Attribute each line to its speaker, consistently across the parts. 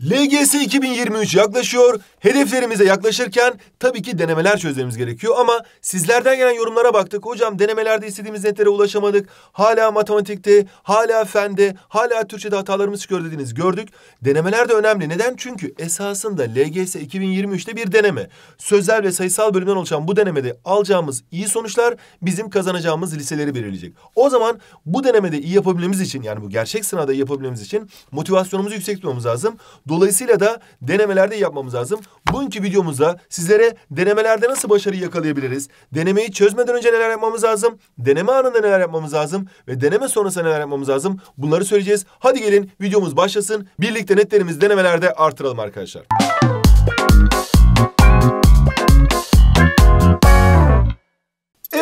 Speaker 1: LGS 2023 yaklaşıyor Hedeflerimize yaklaşırken tabii ki denemeler çözmemiz gerekiyor ama sizlerden gelen yorumlara baktık. Hocam denemelerde istediğimiz netlere ulaşamadık. Hala matematikte, hala fende, hala Türkçe'de hatalarımız çıkıyor dediniz. Gördük. Denemeler de önemli. Neden? Çünkü esasında LGS 2023'te bir deneme. Sözel ve sayısal bölümden oluşan bu denemede alacağımız iyi sonuçlar bizim kazanacağımız liseleri belirleyecek. O zaman bu denemede iyi yapabilmemiz için yani bu gerçek sınavda iyi yapabilmemiz için motivasyonumuzu yüksek tutmamız lazım. Dolayısıyla da denemelerde iyi yapmamız lazım. Bugünkü videomuzda sizlere denemelerde nasıl başarı yakalayabiliriz? Denemeyi çözmeden önce neler yapmamız lazım? Deneme anında neler yapmamız lazım? Ve deneme sonrası neler yapmamız lazım? Bunları söyleyeceğiz. Hadi gelin videomuz başlasın. Birlikte netlerimizi denemelerde artıralım arkadaşlar.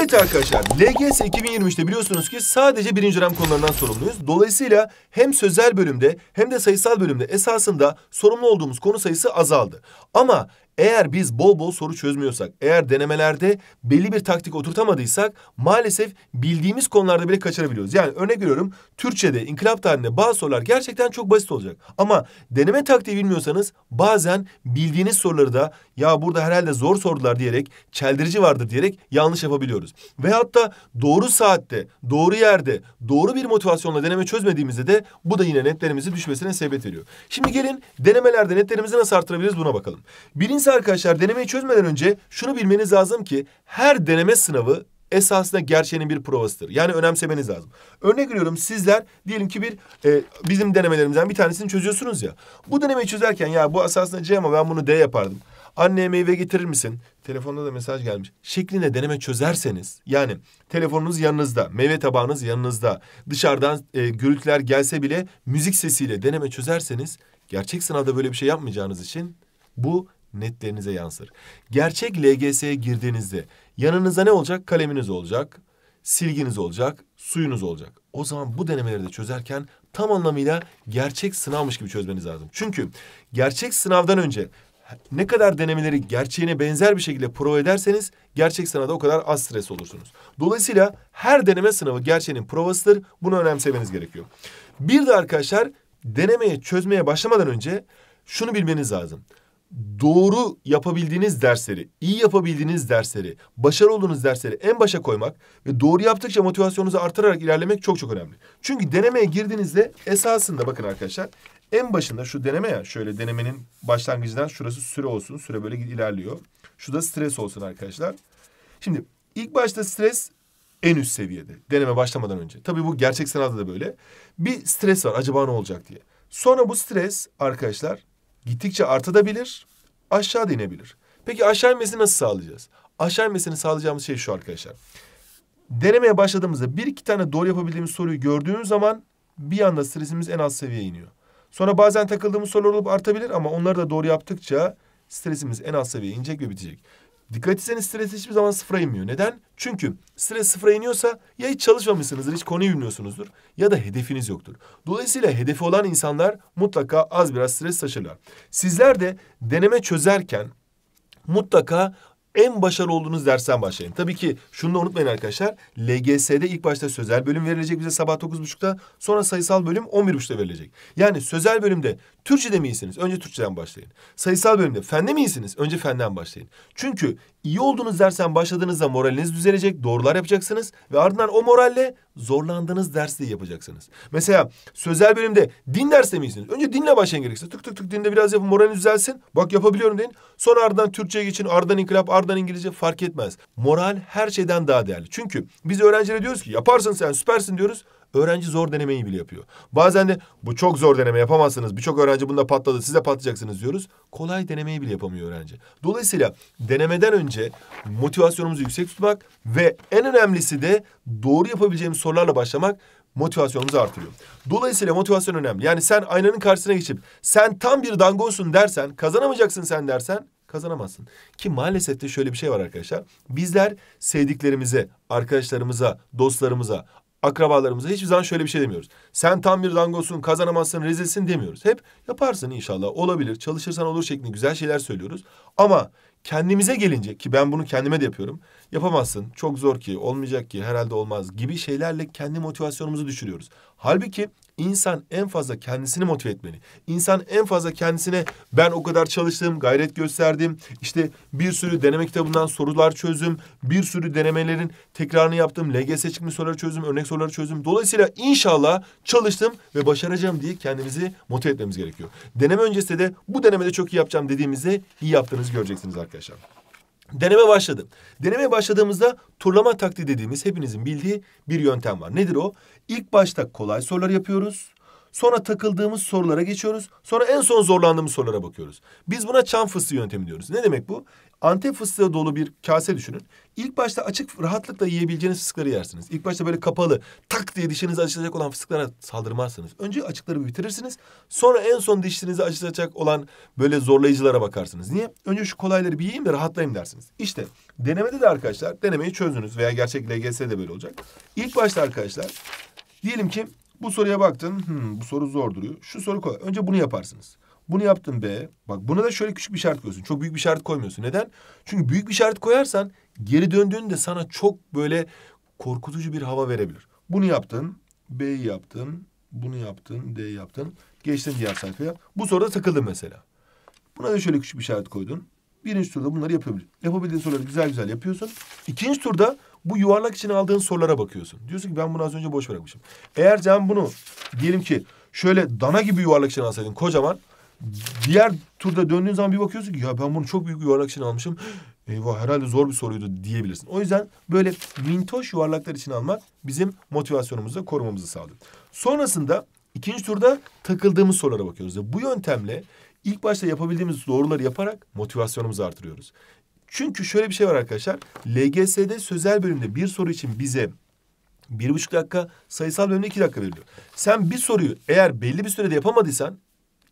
Speaker 1: Evet arkadaşlar LGS 2023'te biliyorsunuz ki sadece birinci dönem konularından sorumluyuz. Dolayısıyla hem sözel bölümde hem de sayısal bölümde esasında sorumlu olduğumuz konu sayısı azaldı. Ama eğer biz bol bol soru çözmüyorsak, eğer denemelerde belli bir taktik oturtamadıysak maalesef bildiğimiz konularda bile kaçırabiliyoruz. Yani örnek veriyorum Türkçe'de inkılap tarihinde bazı sorular gerçekten çok basit olacak. Ama deneme taktiği bilmiyorsanız bazen bildiğiniz soruları da ya burada herhalde zor sordular diyerek çeldirici vardır diyerek yanlış yapabiliyoruz. Ve hatta doğru saatte, doğru yerde, doğru bir motivasyonla deneme çözmediğimizde de bu da yine netlerimizi düşmesine sebep veriyor. Şimdi gelin denemelerde netlerimizi nasıl arttırabiliriz buna bakalım. Birinci İkincisi arkadaşlar denemeyi çözmeden önce şunu bilmeniz lazım ki her deneme sınavı esasında gerçeğinin bir provasıdır. Yani önemsemeniz lazım. Örnek veriyorum sizler diyelim ki bir e, bizim denemelerimizden bir tanesini çözüyorsunuz ya. Bu denemeyi çözerken ya bu esasında C ama ben bunu D yapardım. anne meyve getirir misin? Telefonda da mesaj gelmiş. Şeklinde deneme çözerseniz yani telefonunuz yanınızda, meyve tabağınız yanınızda, dışarıdan e, gürültüler gelse bile müzik sesiyle deneme çözerseniz gerçek sınavda böyle bir şey yapmayacağınız için bu netlerinize yansır. Gerçek LGS'ye girdiğinizde yanınıza ne olacak? Kaleminiz olacak, silginiz olacak, suyunuz olacak. O zaman bu denemeleri de çözerken tam anlamıyla gerçek sınavmış gibi çözmeniz lazım. Çünkü gerçek sınavdan önce ne kadar denemeleri gerçeğine benzer bir şekilde prova ederseniz gerçek sınavda o kadar az stres olursunuz. Dolayısıyla her deneme sınavı gerçeğinin provasıdır. Bunu önemsemeniz gerekiyor. Bir de arkadaşlar denemeye çözmeye başlamadan önce şunu bilmeniz lazım doğru yapabildiğiniz dersleri, iyi yapabildiğiniz dersleri, başarılı olduğunuz dersleri en başa koymak ve doğru yaptıkça motivasyonunuzu artırarak ilerlemek çok çok önemli. Çünkü denemeye girdiğinizde esasında bakın arkadaşlar en başında şu deneme ya şöyle denemenin başlangıcından şurası süre olsun. Süre böyle ilerliyor. Şu da stres olsun arkadaşlar. Şimdi ilk başta stres en üst seviyede. Deneme başlamadan önce. Tabii bu gerçek sınavda da böyle. Bir stres var acaba ne olacak diye. Sonra bu stres arkadaşlar gittikçe artabilir, aşağı da inebilir. Peki aşağı inmesini nasıl sağlayacağız? Aşağı inmesini sağlayacağımız şey şu arkadaşlar. Denemeye başladığımızda bir iki tane doğru yapabildiğimiz soruyu gördüğünüz zaman bir anda stresimiz en az seviyeye iniyor. Sonra bazen takıldığımız sorular olup artabilir ama onları da doğru yaptıkça stresimiz en az seviyeye inecek ve bitecek. Dikkat etseniz stres hiçbir zaman sıfıra inmiyor. Neden? Çünkü stres sıfıra iniyorsa ya hiç çalışmamışsınızdır, hiç konuyu bilmiyorsunuzdur ya da hedefiniz yoktur. Dolayısıyla hedefi olan insanlar mutlaka az biraz stres taşırlar. Sizler de deneme çözerken mutlaka en başarılı olduğunuz dersten başlayın. Tabii ki şunu da unutmayın arkadaşlar. LGS'de ilk başta sözel bölüm verilecek bize sabah 9.30'da. Sonra sayısal bölüm 11.30'da verilecek. Yani sözel bölümde Türkçe'de mi iyisiniz? Önce Türkçeden başlayın. Sayısal bölümde fende mi iyisiniz? Önce fenden başlayın. Çünkü iyi olduğunuz dersten başladığınızda moraliniz düzelecek. Doğrular yapacaksınız. Ve ardından o moralle zorlandığınız derste yapacaksınız. Mesela sözel bölümde din derste miysiniz? Önce dinle başlayın gerekirse. Tık tık tık dinde biraz yapın moralin düzelsin. Bak yapabiliyorum deyin. Sonra ardından Türkçe'ye geçin. Ardından inkılap, ardından İngilizce fark etmez. Moral her şeyden daha değerli. Çünkü biz öğrencilere diyoruz ki yaparsın sen süpersin diyoruz. Öğrenci zor denemeyi bile yapıyor. Bazen de bu çok zor deneme yapamazsınız. Birçok öğrenci bunda patladı. Siz de patlayacaksınız diyoruz. Kolay denemeyi bile yapamıyor öğrenci. Dolayısıyla denemeden önce motivasyonumuzu yüksek tutmak ve en önemlisi de doğru yapabileceğimiz sorularla başlamak motivasyonumuzu artırıyor. Dolayısıyla motivasyon önemli. Yani sen aynanın karşısına geçip sen tam bir dangosun dersen, kazanamayacaksın sen dersen kazanamazsın. Ki maalesef de şöyle bir şey var arkadaşlar. Bizler sevdiklerimize, arkadaşlarımıza, dostlarımıza, akrabalarımıza hiçbir zaman şöyle bir şey demiyoruz. Sen tam bir dangosun, kazanamazsın, rezilsin demiyoruz. Hep yaparsın inşallah, olabilir, çalışırsan olur şeklinde güzel şeyler söylüyoruz. Ama kendimize gelince ki ben bunu kendime de yapıyorum. Yapamazsın, çok zor ki, olmayacak ki, herhalde olmaz gibi şeylerle kendi motivasyonumuzu düşürüyoruz. Halbuki İnsan en fazla kendisini motive etmeli. İnsan en fazla kendisine ben o kadar çalıştım, gayret gösterdim. İşte bir sürü deneme kitabından sorular çözdüm. Bir sürü denemelerin tekrarını yaptım. LGS çıkmış soruları çözdüm, örnek soruları çözdüm. Dolayısıyla inşallah çalıştım ve başaracağım diye kendimizi motive etmemiz gerekiyor. Deneme öncesinde de bu denemede çok iyi yapacağım dediğimizde iyi yaptığınızı göreceksiniz arkadaşlar. Deneme başladı. Denemeye başladığımızda turlama taktiği dediğimiz hepinizin bildiği bir yöntem var. Nedir o? İlk başta kolay sorular yapıyoruz. Sonra takıldığımız sorulara geçiyoruz. Sonra en son zorlandığımız sorulara bakıyoruz. Biz buna çam fıstığı yöntemi diyoruz. Ne demek bu? Antep fıstığı dolu bir kase düşünün. İlk başta açık rahatlıkla yiyebileceğiniz fıstıkları yersiniz. İlk başta böyle kapalı tak diye dişinizi acıtacak olan fıstıklara saldırmazsınız. Önce açıkları bitirirsiniz. Sonra en son dişinizi acıtacak olan böyle zorlayıcılara bakarsınız. Niye? Önce şu kolayları bir yiyeyim de rahatlayayım dersiniz. İşte denemede de arkadaşlar denemeyi çözdünüz veya gerçek LGS'de böyle olacak. İlk başta arkadaşlar Diyelim ki bu soruya baktın. Hmm, bu soru zor duruyor. Şu soru koy. Önce bunu yaparsınız. Bunu yaptın B. Bak buna da şöyle küçük bir şart koyuyorsun. Çok büyük bir şart koymuyorsun. Neden? Çünkü büyük bir şart koyarsan geri döndüğünde sana çok böyle korkutucu bir hava verebilir. Bunu yaptın. B'yi yaptın. Bunu yaptın. D'yi yaptın. Geçtin diğer sayfaya. Bu soruda takıldın mesela. Buna da şöyle küçük bir şart koydun. Birinci turda bunları yapabilir. Yapabildiğin soruları güzel güzel yapıyorsun. İkinci turda bu yuvarlak içine aldığın sorulara bakıyorsun. Diyorsun ki ben bunu az önce boş bırakmışım. Eğer can bunu diyelim ki şöyle dana gibi yuvarlak içine alsaydın kocaman. Diğer turda döndüğün zaman bir bakıyorsun ki ya ben bunu çok büyük yuvarlak için almışım. Eyvah herhalde zor bir soruydu diyebilirsin. O yüzden böyle mintoş yuvarlaklar için almak bizim motivasyonumuzu korumamızı sağlıyor. Sonrasında ikinci turda takıldığımız sorulara bakıyoruz. Bu yöntemle İlk başta yapabildiğimiz doğruları yaparak motivasyonumuzu artırıyoruz. Çünkü şöyle bir şey var arkadaşlar. LGS'de sözel bölümde bir soru için bize bir buçuk dakika, sayısal bölümde iki dakika veriliyor. Sen bir soruyu eğer belli bir sürede yapamadıysan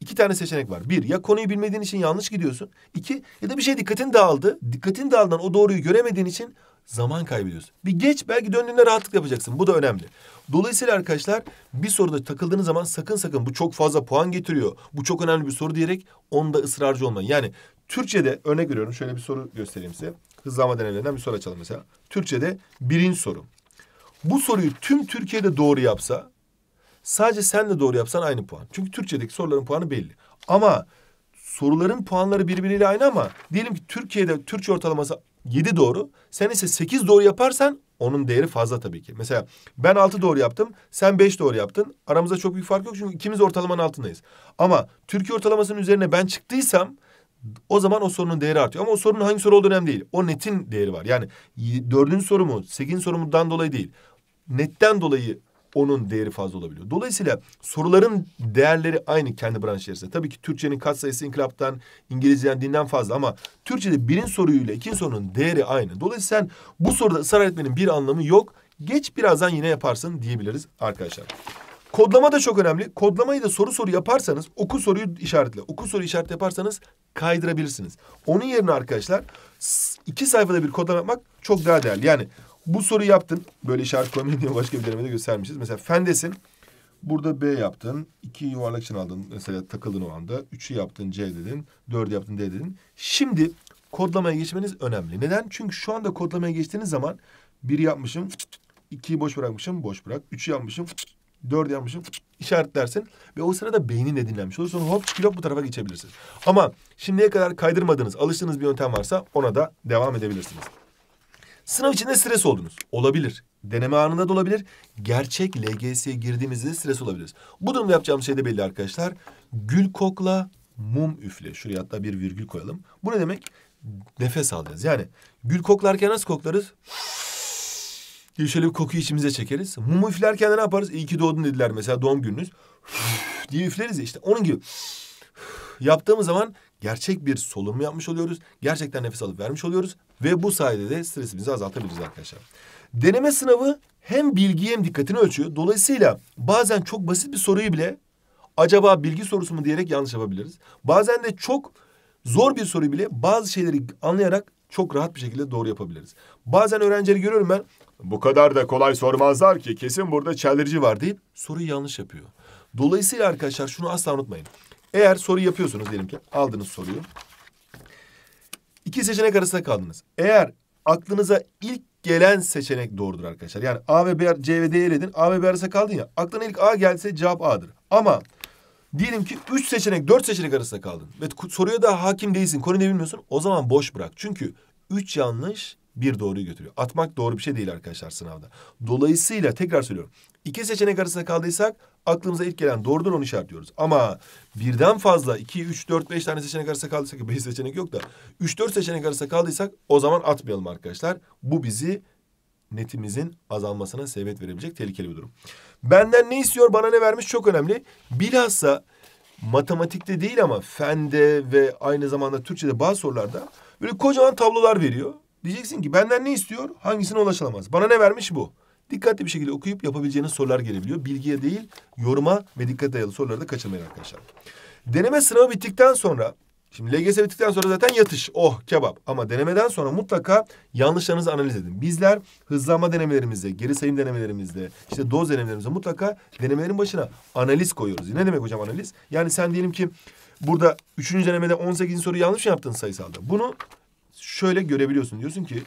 Speaker 1: iki tane seçenek var. Bir, ya konuyu bilmediğin için yanlış gidiyorsun. İki, ya da bir şey dikkatin dağıldı. Dikkatin dağıldan o doğruyu göremediğin için Zaman kaybediyorsun. Bir geç belki döndüğünde rahatlık yapacaksın. Bu da önemli. Dolayısıyla arkadaşlar bir soruda takıldığınız zaman sakın sakın bu çok fazla puan getiriyor. Bu çok önemli bir soru diyerek onda ısrarcı olmayın. Yani Türkçe'de örnek veriyorum şöyle bir soru göstereyim size. Hızlama deneyimlerinden bir soru açalım mesela. Türkçe'de birinci soru. Bu soruyu tüm Türkiye'de doğru yapsa sadece sen de doğru yapsan aynı puan. Çünkü Türkçedeki soruların puanı belli. Ama soruların puanları birbiriyle aynı ama diyelim ki Türkiye'de Türkçe ortalaması 7 doğru. Sen ise 8 doğru yaparsan onun değeri fazla tabii ki. Mesela ben 6 doğru yaptım, sen 5 doğru yaptın. Aramızda çok büyük fark yok çünkü ikimiz ortalamanın altındayız. Ama Türkiye ortalamasının üzerine ben çıktıysam o zaman o sorunun değeri artıyor. Ama o sorunun hangi soru olduğu önemli değil. O netin değeri var. Yani dördüncü sorumu, sekizinci sorumundan dolayı değil. Netten dolayı onun değeri fazla olabiliyor. Dolayısıyla soruların değerleri aynı kendi branş içerisinde. Tabii ki Türkçenin katsayısı inkılaptan, İngilizce'den dinden fazla ama Türkçe'de birin soruyla ikinci sorunun değeri aynı. Dolayısıyla sen bu soruda ısrar etmenin bir anlamı yok. Geç birazdan yine yaparsın diyebiliriz arkadaşlar. Kodlama da çok önemli. Kodlamayı da soru soru yaparsanız oku soruyu işaretle. Oku soru işaret yaparsanız kaydırabilirsiniz. Onun yerine arkadaşlar iki sayfada bir kodlama yapmak çok daha değerli. Yani bu soruyu yaptın. Böyle işaret koymayın diye başka bir denemede göstermişiz. Mesela fendesin. Burada B yaptın. iki yuvarlak için aldın. Mesela takıldın o anda. Üçü yaptın C dedin. Dördü yaptın D dedin. Şimdi kodlamaya geçmeniz önemli. Neden? Çünkü şu anda kodlamaya geçtiğiniz zaman bir yapmışım. ikiyi boş bırakmışım. Boş bırak. Üçü yapmışım. dört yapmışım. işaretlersin. Ve o sırada beynin de dinlenmiş olur. Sonra hop pilot bu tarafa geçebilirsiniz. Ama şimdiye kadar kaydırmadığınız, alıştığınız bir yöntem varsa ona da devam edebilirsiniz. Sınav içinde stres oldunuz. Olabilir. Deneme anında da olabilir. Gerçek LGS'ye girdiğimizde stres olabiliriz. Bu durumda yapacağımız şey de belli arkadaşlar. Gül kokla, mum üfle. Şuraya hatta bir virgül koyalım. Bu ne demek? Nefes alacağız. Yani gül koklarken nasıl koklarız? diye şöyle bir kokuyu içimize çekeriz. Mum üflerken de ne yaparız? İyi ki doğdun dediler mesela doğum gününüz. diye üfleriz ya işte onun gibi. Yaptığımız zaman gerçek bir solunum yapmış oluyoruz. Gerçekten nefes alıp vermiş oluyoruz ve bu sayede de stresimizi azaltabiliriz arkadaşlar. Deneme sınavı hem bilgi hem dikkatini ölçüyor. Dolayısıyla bazen çok basit bir soruyu bile acaba bilgi sorusu mu diyerek yanlış yapabiliriz. Bazen de çok zor bir soruyu bile bazı şeyleri anlayarak çok rahat bir şekilde doğru yapabiliriz. Bazen öğrencileri görüyorum ben bu kadar da kolay sormazlar ki kesin burada çeldirici var deyip soruyu yanlış yapıyor. Dolayısıyla arkadaşlar şunu asla unutmayın. Eğer soru yapıyorsunuz diyelim ki aldınız soruyu. İki seçenek arasında kaldınız. Eğer aklınıza ilk gelen seçenek doğrudur arkadaşlar. Yani A ve B, C ve D'yi eledin. A ve B arasında kaldın ya. Aklına ilk A gelse cevap A'dır. Ama diyelim ki üç seçenek, dört seçenek arasında kaldın. Ve soruya da hakim değilsin, konuyu da bilmiyorsun. O zaman boş bırak. Çünkü üç yanlış, bir doğruyu götürüyor. Atmak doğru bir şey değil arkadaşlar sınavda. Dolayısıyla tekrar söylüyorum. İki seçenek arasında kaldıysak aklımıza ilk gelen doğrudur onu işaretliyoruz. Ama birden fazla iki, üç, dört, beş tane seçenek arasında kaldıysak beş seçenek yok da üç, dört seçenek arasında kaldıysak o zaman atmayalım arkadaşlar. Bu bizi netimizin azalmasına sebep verebilecek tehlikeli bir durum. Benden ne istiyor bana ne vermiş çok önemli. Bilhassa matematikte değil ama fende ve aynı zamanda Türkçe'de bazı sorularda böyle kocaman tablolar veriyor. Diyeceksin ki benden ne istiyor? Hangisine ulaşılamaz? Bana ne vermiş bu? Dikkatli bir şekilde okuyup yapabileceğiniz sorular gelebiliyor. Bilgiye değil, yoruma ve dikkat dayalı soruları da kaçırmayın arkadaşlar. Deneme sınavı bittikten sonra Şimdi LGS bittikten sonra zaten yatış. Oh kebap. Ama denemeden sonra mutlaka yanlışlarınızı analiz edin. Bizler hızlanma denemelerimizde, geri sayım denemelerimizde, işte doz denemelerimizde mutlaka denemelerin başına analiz koyuyoruz. Ne demek hocam analiz? Yani sen diyelim ki burada üçüncü denemede 18. soru yanlış yaptın sayısalda. Bunu şöyle görebiliyorsun. Diyorsun ki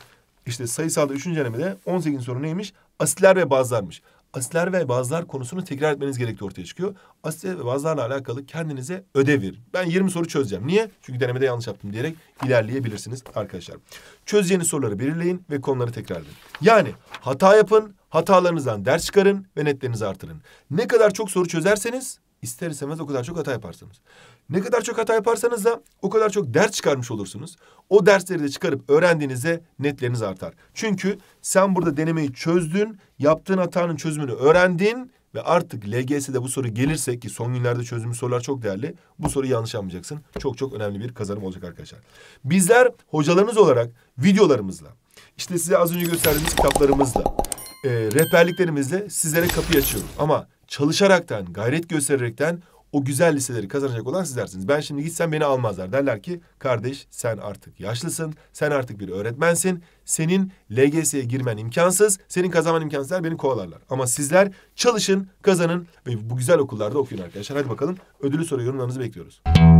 Speaker 1: işte sayısalda üçüncü denemede 18 soru neymiş? Asitler ve bazlarmış. Asitler ve bazlar konusunu tekrar etmeniz gerektiği ortaya çıkıyor. Asitler ve bazlarla alakalı kendinize ödev verin. Ben 20 soru çözeceğim. Niye? Çünkü denemede yanlış yaptım diyerek ilerleyebilirsiniz arkadaşlar. Çözeceğiniz soruları belirleyin ve konuları tekrarlayın. Yani hata yapın, hatalarınızdan ders çıkarın ve netlerinizi artırın. Ne kadar çok soru çözerseniz ister istemez o kadar çok hata yaparsınız. Ne kadar çok hata yaparsanız da o kadar çok ders çıkarmış olursunuz. O dersleri de çıkarıp öğrendiğinizde netleriniz artar. Çünkü sen burada denemeyi çözdün, yaptığın hatanın çözümünü öğrendin ve artık LGS'de bu soru gelirse ki son günlerde çözümlü sorular çok değerli. Bu soruyu yanlış anlayacaksın. Çok çok önemli bir kazanım olacak arkadaşlar. Bizler hocalarınız olarak videolarımızla, işte size az önce gösterdiğimiz kitaplarımızla, e, rehberliklerimizle sizlere kapıyı açıyoruz. Ama çalışaraktan, gayret göstererekten o güzel liseleri kazanacak olan sizlersiniz. Ben şimdi gitsem beni almazlar. Derler ki kardeş sen artık yaşlısın, sen artık bir öğretmensin. Senin LGS'ye girmen imkansız, senin kazanman imkansızlar beni kovalarlar. Ama sizler çalışın, kazanın ve bu güzel okullarda okuyun arkadaşlar. Hadi bakalım ödülü soru yorumlarınızı bekliyoruz.